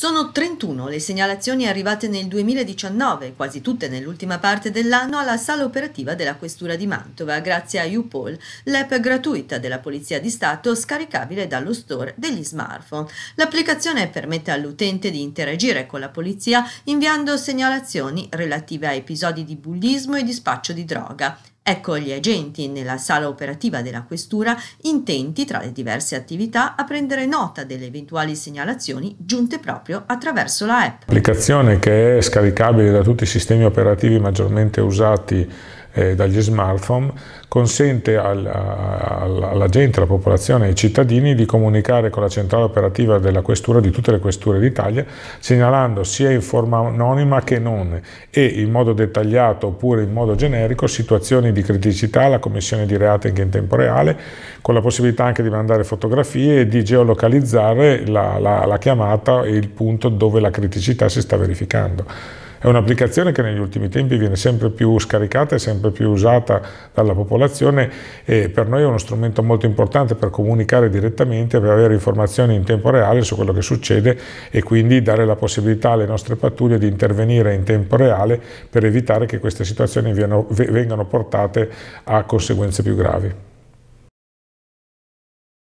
Sono 31 le segnalazioni arrivate nel 2019, quasi tutte nell'ultima parte dell'anno, alla sala operativa della Questura di Mantova, grazie a UPOL, l'app gratuita della Polizia di Stato scaricabile dallo store degli smartphone. L'applicazione permette all'utente di interagire con la polizia inviando segnalazioni relative a episodi di bullismo e di spaccio di droga. Ecco gli agenti nella sala operativa della questura intenti tra le diverse attività a prendere nota delle eventuali segnalazioni giunte proprio attraverso la app. L'applicazione che è scaricabile da tutti i sistemi operativi maggiormente usati eh, dagli smartphone consente al, al, alla gente, alla popolazione, ai cittadini di comunicare con la centrale operativa della questura di tutte le questure d'Italia, segnalando sia in forma anonima che non e in modo dettagliato oppure in modo generico situazioni di criticità, la commissione di reati anche in tempo reale, con la possibilità anche di mandare fotografie e di geolocalizzare la, la, la chiamata e il punto dove la criticità si sta verificando. È un'applicazione che negli ultimi tempi viene sempre più scaricata e sempre più usata dalla popolazione e per noi è uno strumento molto importante per comunicare direttamente, per avere informazioni in tempo reale su quello che succede e quindi dare la possibilità alle nostre pattuglie di intervenire in tempo reale per evitare che queste situazioni vengano portate a conseguenze più gravi.